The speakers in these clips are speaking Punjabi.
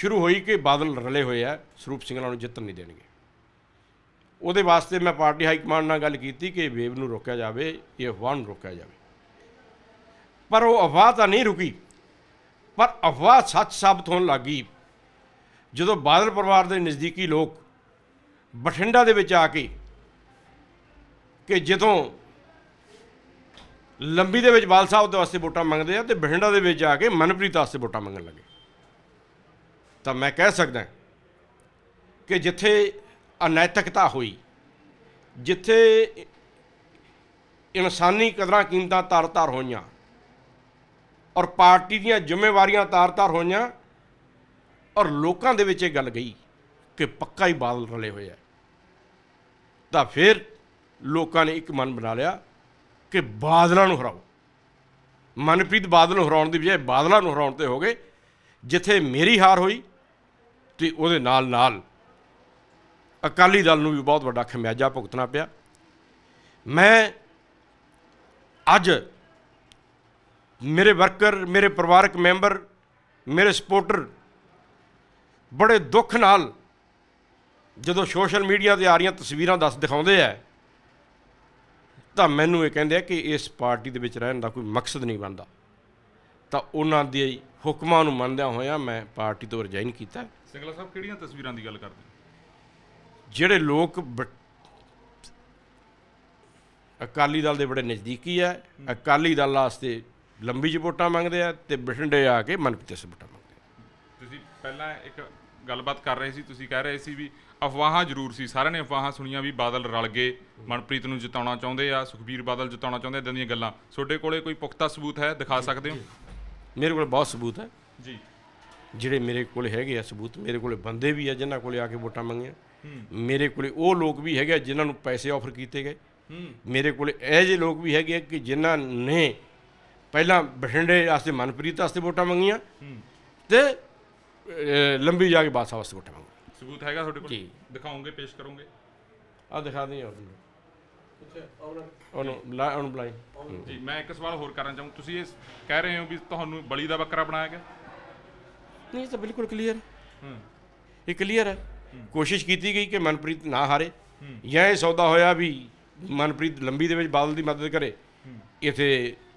ਸ਼ੁਰੂ ਹੋਈ ਕਿ ਬਾਦਲ ਰਲੇ ਹੋਏ ਆ ਸਰੂਪ ਸਿੰਘਲਾ ਨੂੰ ਜਿੱਤਣ ਨਹੀਂ ਦੇਣਗੇ ਉਹਦੇ ਵਾਸਤੇ ਮੈਂ ਪਾਰਟੀ ਹਾਈ ਕਮਾਂਡ ਨਾਲ ਗੱਲ ਕੀਤੀ ਕਿ ਵੇਵ ਨੂੰ ਰੋਕਿਆ ਜਾਵੇ ਇਹ ਅਫਵਾਹ ਨੂੰ ਰੋਕਿਆ ਜਾਵੇ ਪਰ ਉਹ ਅਫਵਾਹ ਤਾਂ ਨਹੀਂ ਰੁਕੀ ਪਰ ਅਫਵਾਹ ਸੱਚ ਸਾਬਤ ਹੋਣ ਲੱਗੀ ਜਦੋਂ ਬਾਦਲ ਪਰਿਵਾਰ ਦੇ ਨਜ਼ਦੀਕੀ ਲੋਕ ਬਠਿੰਡਾ ਦੇ ਵਿੱਚ ਆ ਕੇ ਕਿ ਜਦੋਂ ਲੰਬੀ ਦੇ ਵਿੱਚ ਬਾਲ ਸਾਹਿਬ ਦੇ ਵਾਸਤੇ ਵੋਟਾਂ ਮੰਗਦੇ ਆ ਤੇ ਬਠਿੰਡਾ ਦੇ ਵਿੱਚ ਆ ਕੇ ਮਨਪ੍ਰੀਤ ਵਾਸਤੇ ਵੋਟਾਂ ਮੰਗਣ ਲੱਗੇ ਤਾਂ ਮੈਂ ਕਹਿ ਸਕਦਾ ਕਿ ਜਿੱਥੇ ਅਨੈਤਿਕਤਾ ਹੋਈ ਜਿੱਥੇ ਇਨਸਾਨੀ ਕਦਰਾਂ ਕੀਮਤਾਂ ਤਾਰ-ਤਾਰ ਹੋਈਆਂ ਔਰ ਪਾਰਟੀ ਦੀਆਂ ਜ਼ਿੰਮੇਵਾਰੀਆਂ ਤਾਰ-ਤਾਰ ਹੋਈਆਂ ਔਰ ਲੋਕਾਂ ਦੇ ਵਿੱਚ ਇਹ ਗੱਲ ਗਈ ਕਿ ਪੱਕਾ ਹੀ ਬਾਦਲ ਰਲੇ ਹੋਏ ਆ ਤਾਂ ਫਿਰ ਲੋਕਾਂ ਨੇ ਇੱਕ ਮਨ ਬਣਾ ਲਿਆ ਕਿ ਬਾਦਲਾਂ ਨੂੰ ਹਰਾਓ ਮਨਪ੍ਰੀਤ ਬਾਦਲ ਨੂੰ ਹਰਾਉਣ ਦੀ ਬਜਾਏ ਬਾਦਲਾਂ ਨੂੰ ਹਰਾਉਣ ਤੇ ਹੋ ਗਏ ਜਿੱਥੇ ਮੇਰੀ ਹਾਰ ਹੋਈ ਤੇ ਉਹਦੇ ਨਾਲ ਨਾਲ ਅਕਾਲੀ ਦਲ ਨੂੰ ਵੀ ਬਹੁਤ ਵੱਡਾ ਖਮਿਆਜਾ ਭੁਗਤਣਾ ਪਿਆ ਮੈਂ ਅੱਜ ਮੇਰੇ ਵਰਕਰ ਮੇਰੇ ਪਰਿਵਾਰਕ ਮੈਂਬਰ ਮੇਰੇ ਸਪੋਰਟਰ ਬੜੇ ਦੁੱਖ ਨਾਲ ਜਦੋਂ ਸੋਸ਼ਲ ਮੀਡੀਆ ਤੇ ਆ ਰਹੀਆਂ ਤਸਵੀਰਾਂ ਦੱਸ ਦਿਖਾਉਂਦੇ ਆ ਤਾਂ ਮੈਨੂੰ ਇਹ ਕਹਿੰਦੇ ਆ ਕਿ ਇਸ ਪਾਰਟੀ ਦੇ ਵਿੱਚ ਰਹਿਣ ਦਾ ਕੋਈ ਮਕਸਦ ਨਹੀਂ ਬਣਦਾ ਤਾਂ ਉਹਨਾਂ ਦੇ ਹੁਕਮਾਂ ਨੂੰ ਮੰਨਦਿਆਂ ਹੋਇਆਂ ਮੈਂ ਪਾਰਟੀ ਤੋਂ ਰਿਜ਼ਾਈਨ ਕੀਤਾ ਸਿੰਗਲਾ ਸਾਹਿਬ ਕਿਹੜੀਆਂ ਤਸਵੀਰਾਂ ਦੀ ਗੱਲ ਕਰਦੇ ਜਿਹੜੇ ਲੋਕ ਅਕਾਲੀ ਦਲ ਦੇ ਬੜੇ ਨਜ਼ਦੀਕੀ ਹੈ ਅਕਾਲੀ ਦਲ ਵਾਸਤੇ ਲੰਬੀ ਜਿਹੀ ਮੰਗਦੇ ਆ ਤੇ ਬਠਿੰਡੇ ਆ ਕੇ ਮਨਪ੍ਰੀਤ ਸਿੰਘ ਵੋਟਾਂ ਮੰਗਦੇ ਤੁਸੀਂ ਪਹਿਲਾਂ ਇੱਕ ਗੱਲਬਾਤ ਕਰ ਰਹੇ ਸੀ ਤੁਸੀਂ ਕਹਿ ਰਹੇ ਸੀ ਵੀ ਅਫਵਾਹਾਂ ਜ਼ਰੂਰ ਸੀ ਸਾਰਿਆਂ ਨੇ ਅਫਵਾਹਾਂ ਸੁਣੀਆਂ ਵੀ ਬਾਦਲ ਰਲ ਗਏ ਮਨਪ੍ਰੀਤ ਨੂੰ ਜਿਤਾਉਣਾ ਚਾਹੁੰਦੇ ਆ ਸੁਖਬੀਰ ਬਾਦਲ ਜਿਤਾਉਣਾ ਚਾਹੁੰਦੇ ਇਦਾਂ ਦੀਆਂ ਗੱਲਾਂ ਤੁਹਾਡੇ ਕੋਲੇ ਕੋਈ ਪੁਖਤਾ ਸਬੂਤ ਹੈ ਦਿਖਾ ਸਕਦੇ ਹੋ ਮੇਰੇ ਕੋਲ ਬਹੁਤ ਸਬੂਤ ਹੈ ਜੀ ਜਿਹੜੇ ਮੇਰੇ ਕੋਲ ਹੈਗੇ ਆ ਸਬੂਤ ਮੇਰੇ ਕੋਲ ਬੰਦੇ ਵੀ ਆ ਜਿਨ੍ਹਾਂ ਕੋਲੇ ਆ ਕੇ ਵੋਟਾਂ ਮੰਗੀਆਂ ਮੇਰੇ ਕੋਲੇ ਉਹ ਲੋਕ ਵੀ ਹੈਗੇ ਆ ਜਿਨ੍ਹਾਂ ਨੂੰ ਪੈਸੇ ਆਫਰ ਕੀਤੇ ਗਏ ਮੇਰੇ ਕੋਲੇ ਇਹ ਜੇ ਲੋਕ ਵੀ ਹੈਗੇ ਆ ਕਿ ਜਿਨ੍ਹਾਂ ਨੇ ਪਹਿਲਾਂ ਬਠਿੰਡੇ ਵਾਸਤੇ ਮਨਪ੍ਰੀਤ ਵਾਸਤੇ ਵੋਟਾਂ ਮੰਗੀਆਂ ਤੇ ਲੰਬੀ ਜਾ ਕੇ ਬਾਸਾ ਵਾਸਤੇ ਵੋਟਾਂ ਮੰਗੀਆਂ ਸਬੂਤ ਹੈਗਾ ਤੁਹਾਡੇ ਕੋਲ ਦਿਖਾਉਂਗੇ ਪੇਸ਼ ਕਰੋਗੇ ਆ ਦਿਖਾ ਦਿਓ ਉਹਨੂੰ ਉਹਨੂੰ ਬਲਾਈ ਜੀ ਮੈਂ ਇੱਕ ਸਵਾਲ ਹੋਰ ਕਰਨਾ ਚਾਹੁੰਦਾ ਤੁਸੀਂ ਇਹ ਕਹਿ ਰਹੇ ਹੋ ਵੀ ਤੁਹਾਨੂੰ ਬਲੀ ਦਾ ਬੱਕਰਾ ਬਣਾਇਆ ਗਿਆ ਨਹੀਂ ਇਹ ਤਾਂ ਬਿਲਕੁਲ ਕਲੀਅਰ ਹੂੰ ਇਹ ਕਲੀਅਰ ਹੈ ਕੋਸ਼ਿਸ਼ ਕੀਤੀ ਗਈ ਕਿ ਮਨਪ੍ਰੀਤ ਨਾ ਹਾਰੇ ਜਾਂ ਇਹ ਸੌਦਾ ਹੋਇਆ ਵੀ ਮਨਪ੍ਰੀਤ ਲੰਬੀ ਦੇ ਵਿੱਚ ਬਾਦਲ ਦੀ ਮਦਦ ਕਰੇ ਇਥੇ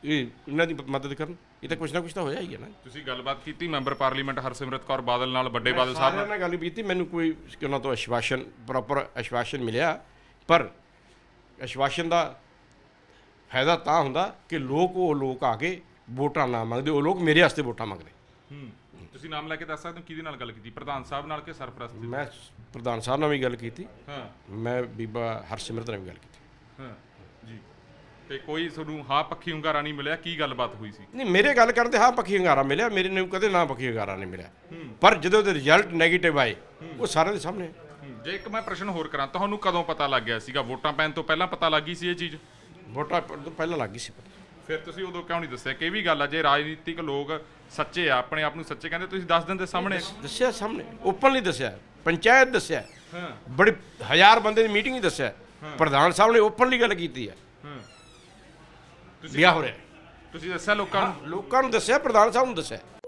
ਇਹਨਾਂ ਦੀ ਮਦਦ ਕਰਨ ਇਹ ਤਾਂ ਕੁਛ ਨਾ ਕੁਛ ਤਾਂ ਹੋਇਆ ਹੀ ਹੈ ਨਾ ਤੁਸੀਂ ਗੱਲਬਾਤ ਕੀਤੀ ਮੈਂਬਰ ਪਾਰਲੀਮੈਂਟ ਹਰਸਿਮਰਤ ਕੌਰ ਬਾਦਲ ਨਾਲ ਵੱਡੇ ਬਾਦਲ ਸਾਹਿਬ ਨਾਲ ਮੈਂ ਗੱਲ ਕੀਤੀ ਮੈਨੂੰ ਕੋਈ ਕਿਉਂ ਨਾ ਤੋਂ ਅਸ਼ਵਾਸ਼ਨ ਪ੍ਰੋਪਰ ਅਸ਼ਵਾਸ਼ਨ ਮਿਲਿਆ ਪਰ ਅਸ਼ਵਾਸ਼ਨ ਦਾ ਫਾਇਦਾ ਤਾਂ ਹੁੰਦਾ ਕਿ ਲੋਕ ਉਹ ਲੋਕ ਆ ਕੇ ਵੋਟਾਂ ਨਾ ਮੰਗਦੇ ਉਹ ਲੋਕ ਮੇਰੇ ਵਾਸਤੇ ਵੋਟਾਂ ਮੰਗਦੇ ਹੂੰ ਤੁਸੀਂ ਨਾਮ ਲੈ ਕੇ ਦੱਸ ਸਕਦੇ ਹੋ ਕਿਹਦੇ ਨਾਲ ਗੱਲ ਕੀਤੀ ਪ੍ਰਧਾਨ ਸਾਹਿਬ ਨਾਲ ਕਿ ਸਰਪ੍ਰਸਤ ਮੈਂ ਪ੍ਰਧਾਨ ਸਾਹਿਬ ਨਾਲ ਵੀ ਗੱਲ ਕੀਤੀ ਹਾਂ ਮੈਂ ਬੀਬਾ ਹਰਸਿਮਰਤ ਨਾਲ ਵੀ ਗੱਲ ਕੀਤੀ ਹਾਂ ਜੀ ਤੇ ਕੋਈ ਤੁਹਾਨੂੰ ਹਾਂ ਪੱਖੀ ਹੰਗਾਰਾ ਨਹੀਂ ਮਿਲਿਆ ਕੀ ਗੱਲਬਾਤ ਹੋਈ ਸੀ ਨਹੀਂ ਮੇਰੇ ਗੱਲ ਕਰਦੇ ਹਾਂ ਪੱਖੀ ਹੰਗਾਰਾ ਮਿਲਿਆ ਮੇਰੇ ਨੂੰ ਕਦੇ ਨਾ ਪੱਖੀ ਹੰਗਾਰਾ ਨਹੀਂ ਮਿਲਿਆ ਪਰ ਜਦੋਂ ਦੇ ਰਿਜ਼ਲਟ 네ਗੇਟਿਵ ਆਏ ਉਹ ਸਾਰਿਆਂ ਦੇ ਸਾਹਮਣੇ ਜੇ ਇੱਕ ਮੈਂ ਪ੍ਰਸ਼ਨ ਹੋਰ ਕਰਾਂ ਤੁਹਾਨੂੰ ਕਦੋਂ ਪਤਾ ਲੱਗ ਗਿਆ ਸੀਗਾ ਵੋਟਾਂ ਪੈਣ ਤੋਂ ਪਹਿਲਾਂ ਪਤਾ ਲੱਗੀ ਸੀ ਇਹ ਚੀਜ਼ ਵੋਟਾਂ ਤੋਂ ਪਹਿਲਾਂ ਲੱਗੀ ਸੀ ਪਤਾ ਫਿਰ ਤੁਸੀਂ ਉਦੋਂ ਕਿਉਂ ਨਹੀਂ ਦੱਸਿਆ ਕਿ ਇਹ ਵੀ ਗੱਲ ਆ ਜੇ ਰਾਜਨੀਤਿਕ ਲੋਕ ਸੱਚੇ ਆ ਆਪਣੇ ਆਪ ਨੂੰ ਸੱਚੇ ਕਹਿੰਦੇ ਤੁਸੀਂ ਦੱਸ ਦਿੰਦੇ ਸਾਹਮਣੇ ਦੱਸਿਆ ਸਾਹਮਣੇ ਓਪਨਲੀ ਦੱਸਿਆ ਪੰਚਾਇਤ ਦੱਸਿਆ ਹਾਂ ਬੜੀ ਹਜ਼ਾਰ ਬੰਦੇ ਦੀ ਮੀਟਿੰਗ ਹੀ ਦੱਸਿਆ ਪ੍ਰਧਾਨ ਸਾਹਿਬ ਨੇ ਓਪਨਲੀ ਗੱਲ ਕੀਤੀ ਹੈ ਹਾਂ ਤੁਸੀਂ ਵਿਆਹ ਹੋ ਰਿਹਾ ਤੁਸੀਂ ਦੱਸਿਆ ਲੋਕਾਂ ਨੂੰ ਲੋਕਾਂ ਨੂੰ ਦੱਸਿਆ ਪ੍ਰਧਾਨ ਸਾਹਿਬ ਨੂੰ ਦੱਸਿਆ